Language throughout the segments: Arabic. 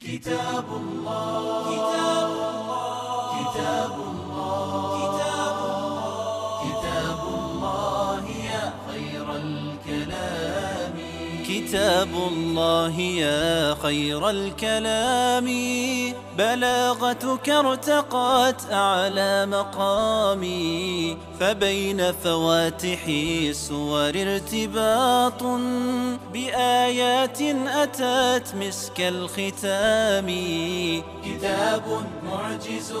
كتاب الله كتاب الله كتاب الله كتاب الله يا خير الكلام بلاغتك ارتقت أعلى مقامي فبين فواتح سور ارتباط بآيات أتت مسك الختام كتاب معجز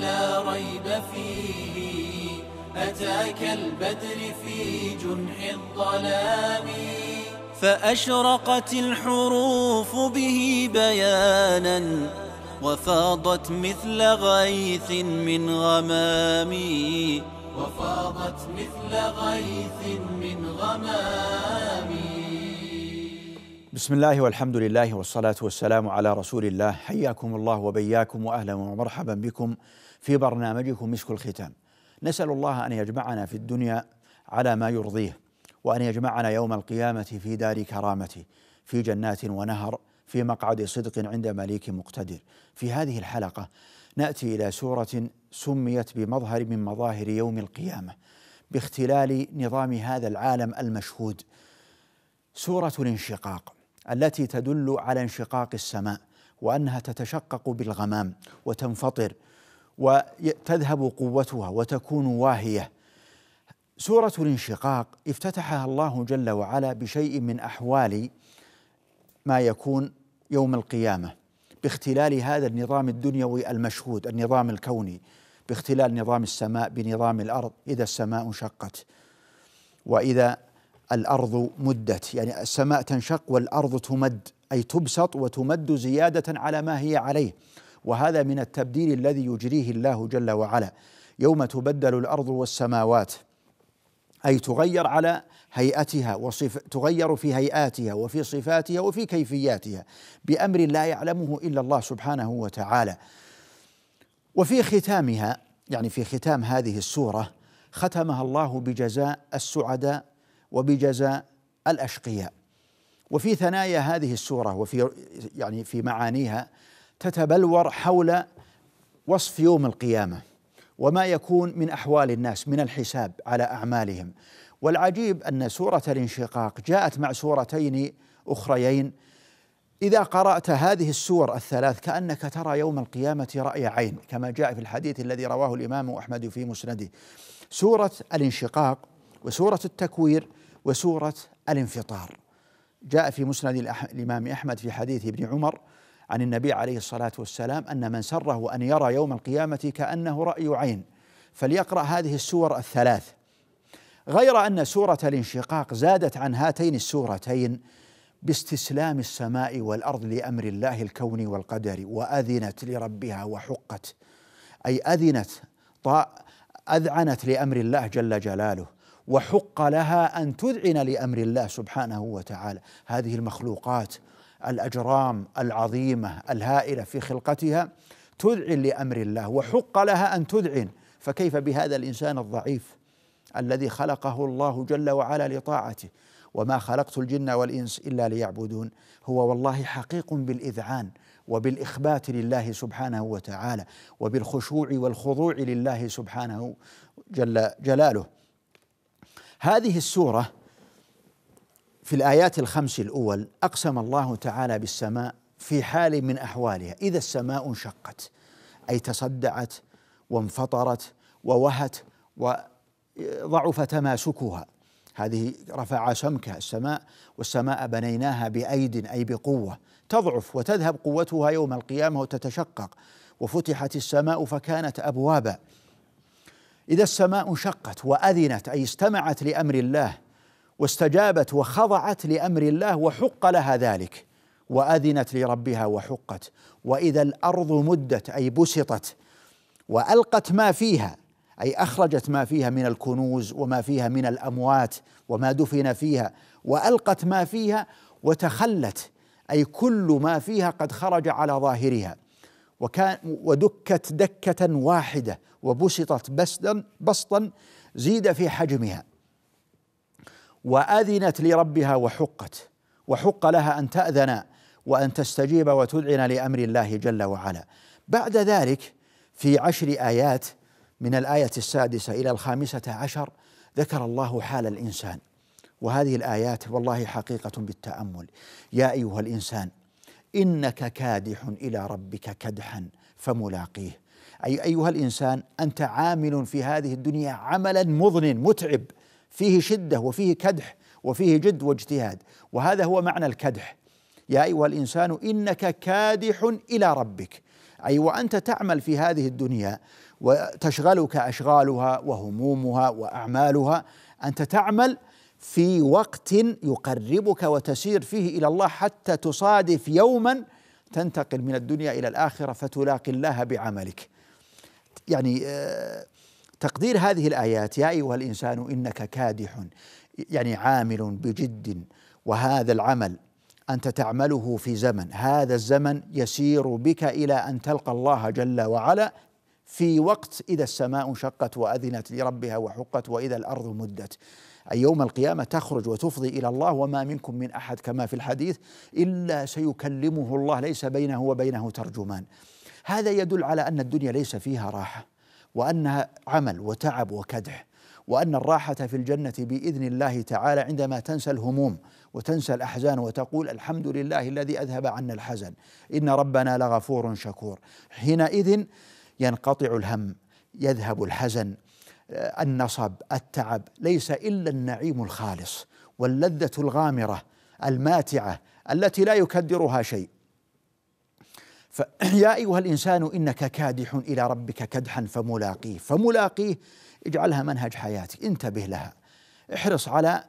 لا ريب فيه أتاك البدر في جنح الظلام فأشرقت الحروف به بيانا وفاضت مثل غيث من غمام وفاضت مثل غيث من غمام بسم الله والحمد لله والصلاة والسلام على رسول الله حياكم الله وبياكم وأهلا ومرحبا بكم في برنامجكم مسك الختام نسأل الله أن يجمعنا في الدنيا على ما يرضيه وأن يجمعنا يوم القيامة في دار كرامته في جنات ونهر في مقعد صدق عند مليك مقتدر في هذه الحلقة نأتي إلى سورة سميت بمظهر من مظاهر يوم القيامة باختلال نظام هذا العالم المشهود سورة الانشقاق التي تدل على انشقاق السماء وأنها تتشقق بالغمام وتنفطر وتذهب قوتها وتكون واهية سورة الانشقاق افتتحها الله جل وعلا بشيء من أحوال ما يكون يوم القيامة باختلال هذا النظام الدنيوي المشهود النظام الكوني باختلال نظام السماء بنظام الأرض إذا السماء انشقت وإذا الأرض مدت يعني السماء تنشق والأرض تمد أي تبسط وتمد زيادة على ما هي عليه وهذا من التبديل الذي يجريه الله جل وعلا يوم تبدل الأرض والسماوات أي تغير على هيئتها وصف تغير في هيئاتها وفي صفاتها وفي كيفياتها بأمر لا يعلمه إلا الله سبحانه وتعالى وفي ختامها يعني في ختام هذه السورة ختمها الله بجزاء السعداء وبجزاء الأشقياء وفي ثنايا هذه السورة وفي يعني في معانيها تتبلور حول وصف يوم القيامه وما يكون من احوال الناس من الحساب على اعمالهم والعجيب ان سوره الانشقاق جاءت مع سورتين اخريين اذا قرات هذه السور الثلاث كانك ترى يوم القيامه راي عين كما جاء في الحديث الذي رواه الامام احمد في مسنده سوره الانشقاق وسوره التكوير وسوره الانفطار جاء في مسند الامام احمد في حديث ابن عمر عن النبي عليه الصلاه والسلام ان من سره ان يرى يوم القيامه كانه راي عين فليقرا هذه السور الثلاث غير ان سوره الانشقاق زادت عن هاتين السورتين باستسلام السماء والارض لامر الله الكون والقدر واذنت لربها وحقت اي اذنت اذعنت لامر الله جل جلاله وحق لها ان تذعن لامر الله سبحانه وتعالى هذه المخلوقات الاجرام العظيمه الهائله في خلقتها تذعن لامر الله وحق لها ان تذعن فكيف بهذا الانسان الضعيف الذي خلقه الله جل وعلا لطاعته وما خلقت الجن والانس الا ليعبدون هو والله حقيق بالاذعان وبالاخبات لله سبحانه وتعالى وبالخشوع والخضوع لله سبحانه جل جلاله هذه السوره في الآيات الخمس الأول أقسم الله تعالى بالسماء في حال من أحوالها إذا السماء انشقت أي تصدعت وانفطرت ووهت وضعف تماسكها هذه رفع سمكها السماء والسماء بنيناها بأيد أي بقوة تضعف وتذهب قوتها يوم القيامة وتتشقق وفتحت السماء فكانت أبوابا إذا السماء انشقت وأذنت أي استمعت لأمر الله واستجابت وخضعت لامر الله وحق لها ذلك واذنت لربها وحقت واذا الارض مدت اي بسطت والقت ما فيها اي اخرجت ما فيها من الكنوز وما فيها من الاموات وما دفن فيها والقت ما فيها وتخلت اي كل ما فيها قد خرج على ظاهرها وكان ودكت دكه واحده وبسطت بسطا بسطا زيد في حجمها واذنت لربها وحقت وحق لها ان تاذن وان تستجيب وتذعن لامر الله جل وعلا بعد ذلك في عشر ايات من الايه السادسه الى الخامسه عشر ذكر الله حال الانسان وهذه الايات والله حقيقه بالتامل يا ايها الانسان انك كادح الى ربك كدحا فملاقيه اي ايها الانسان انت عامل في هذه الدنيا عملا مضن متعب فيه شده وفيه كدح وفيه جد واجتهاد وهذا هو معنى الكدح يا ايها الانسان انك كادح الى ربك اي أيوة، وانت تعمل في هذه الدنيا وتشغلك اشغالها وهمومها واعمالها انت تعمل في وقت يقربك وتسير فيه الى الله حتى تصادف يوما تنتقل من الدنيا الى الاخره فتلاقي الله بعملك يعني آه، تقدير هذه الآيات يا أيها الإنسان إنك كادح يعني عامل بجد وهذا العمل أنت تعمله في زمن هذا الزمن يسير بك إلى أن تلقى الله جل وعلا في وقت إذا السماء شقت وأذنت لربها وحقت وإذا الأرض مدت أي يوم القيامة تخرج وتفضي إلى الله وما منكم من أحد كما في الحديث إلا سيكلمه الله ليس بينه وبينه ترجمان هذا يدل على أن الدنيا ليس فيها راحة وانها عمل وتعب وكدح وان الراحه في الجنه باذن الله تعالى عندما تنسى الهموم وتنسى الاحزان وتقول الحمد لله الذي اذهب عنا الحزن ان ربنا لغفور شكور حينئذ ينقطع الهم يذهب الحزن النصب التعب ليس الا النعيم الخالص واللذه الغامره الماتعه التي لا يكدرها شيء فيا أيها الإنسان إنك كادح إلى ربك كدحا فملاقيه فملاقيه اجعلها منهج حياتك انتبه لها احرص على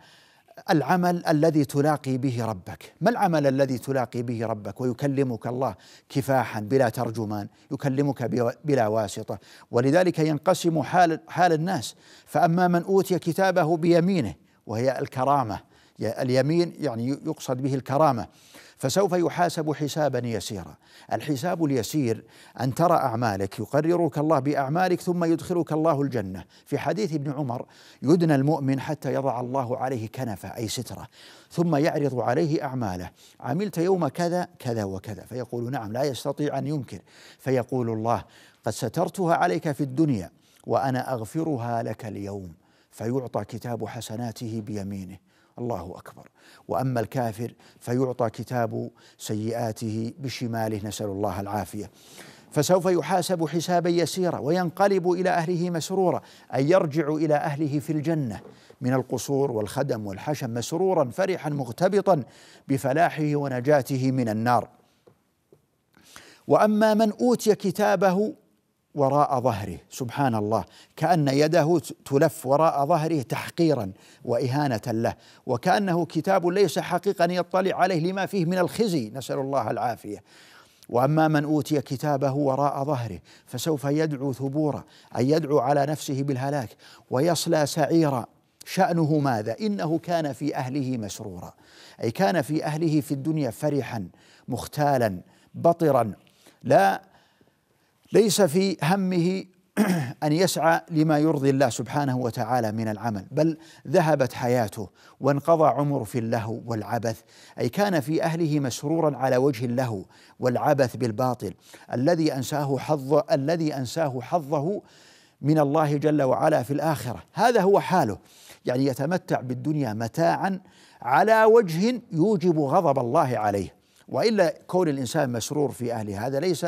العمل الذي تلاقي به ربك ما العمل الذي تلاقي به ربك ويكلمك الله كفاحا بلا ترجمان يكلمك بلا واسطة ولذلك ينقسم حال, حال الناس فأما من أوتي كتابه بيمينه وهي الكرامة اليمين يعني يقصد به الكرامة فسوف يحاسب حسابا يسيرا الحساب اليسير أن ترى أعمالك يقررك الله بأعمالك ثم يدخلك الله الجنة في حديث ابن عمر يدنى المؤمن حتى يضع الله عليه كنفة أي سترة ثم يعرض عليه أعماله عملت يوم كذا كذا وكذا فيقول نعم لا يستطيع أن ينكر فيقول الله قد سترتها عليك في الدنيا وأنا أغفرها لك اليوم فيعطى كتاب حسناته بيمينه الله اكبر واما الكافر فيعطى كتاب سيئاته بشماله نسال الله العافيه فسوف يحاسب حسابا يسيرا وينقلب الى اهله مسرورا اي يرجع الى اهله في الجنه من القصور والخدم والحشم مسرورا فرحا مغتبطا بفلاحه ونجاته من النار واما من اوتي كتابه وراء ظهره سبحان الله كأن يده تلف وراء ظهره تحقيرا وإهانة له وكأنه كتاب ليس حقيقا يطلع عليه لما فيه من الخزي نسأل الله العافية واما من اوتي كتابه وراء ظهره فسوف يدعو ثبورا اي يدعو على نفسه بالهلاك ويصلى سعيرا شانه ماذا انه كان في اهله مسرورا اي كان في اهله في الدنيا فرحا مختالا بطرا لا ليس في همه ان يسعى لما يرضي الله سبحانه وتعالى من العمل بل ذهبت حياته وانقضى عمر في اللهو والعبث اي كان في اهله مسرورا على وجه اللهو والعبث بالباطل الذي انساه حظ الذي انساه حظه من الله جل وعلا في الاخره هذا هو حاله يعني يتمتع بالدنيا متاعا على وجه يوجب غضب الله عليه والا كون الانسان مسرور في اهله هذا ليس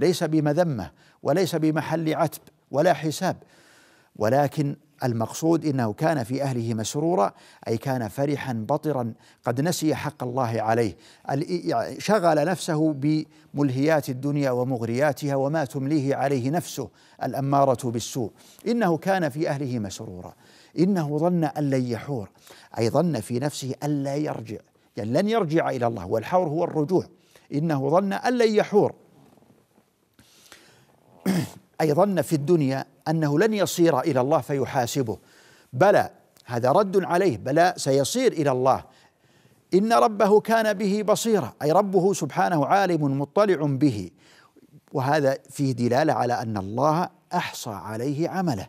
ليس بمذمه وليس بمحل عتب ولا حساب ولكن المقصود انه كان في اهله مسرورا اي كان فرحا بطرا قد نسي حق الله عليه شغل نفسه بملهيات الدنيا ومغرياتها وما تمليه عليه نفسه الاماره بالسوء انه كان في اهله مسرورا انه ظن ان لن يحور اي ظن في نفسه الا يرجع يعني لن يرجع إلى الله والحور هو الرجوع إنه ظن أن لن يحور أي ظن في الدنيا أنه لن يصير إلى الله فيحاسبه بلى هذا رد عليه بلى سيصير إلى الله إن ربه كان به بصيرا أي ربه سبحانه عالم مطلع به وهذا فيه دلالة على أن الله أحصى عليه عمله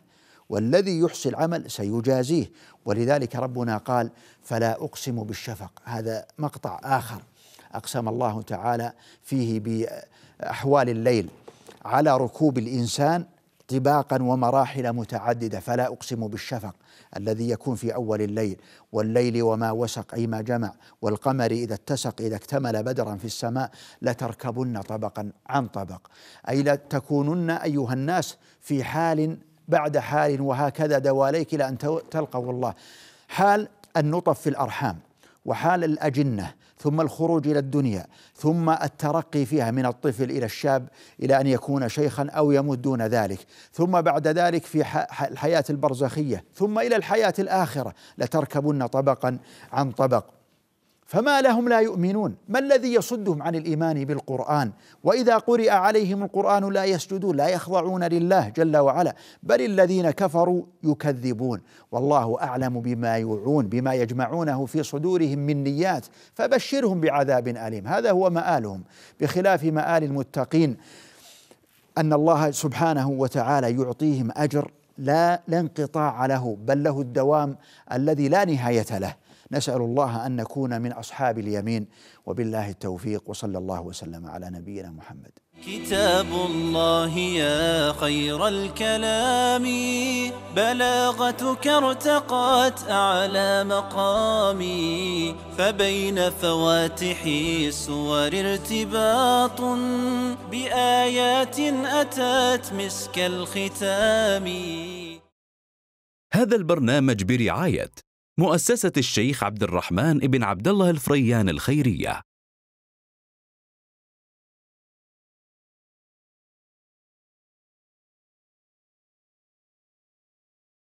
والذي يحصي العمل سيجازيه ولذلك ربنا قال فلا أقسم بالشفق هذا مقطع آخر أقسم الله تعالى فيه بأحوال الليل على ركوب الإنسان طباقا ومراحل متعددة فلا أقسم بالشفق الذي يكون في أول الليل والليل وما وسق أي ما جمع والقمر إذا اتسق إذا اكتمل بدرا في السماء لتركبن طبقا عن طبق أي لتكونن أيها الناس في حال بعد حال وهكذا دواليك إلى أن تلقوا الله حال النطف في الأرحام وحال الأجنة ثم الخروج إلى الدنيا ثم الترقي فيها من الطفل إلى الشاب إلى أن يكون شيخا أو يموت دون ذلك ثم بعد ذلك في الحياة البرزخية ثم إلى الحياة الآخرة لتركبن طبقا عن طبق فما لهم لا يؤمنون ما الذي يصدهم عن الايمان بالقران واذا قرئ عليهم القران لا يسجدون لا يخضعون لله جل وعلا بل الذين كفروا يكذبون والله اعلم بما يوعون بما يجمعونه في صدورهم من نيات فبشرهم بعذاب اليم هذا هو مآلهم بخلاف مآل المتقين ان الله سبحانه وتعالى يعطيهم اجر لا لا انقطاع له بل له الدوام الذي لا نهايه له نسأل الله أن نكون من أصحاب اليمين وبالله التوفيق وصلى الله وسلم على نبينا محمد كتاب الله يا خير الكلام بلاغتك ارتقت أعلى مقامي فبين فواتح السور ارتباط بآيات أتت مسك الختام هذا البرنامج برعايه مؤسسة الشيخ عبد الرحمن بن عبد الله الفريان الخيرية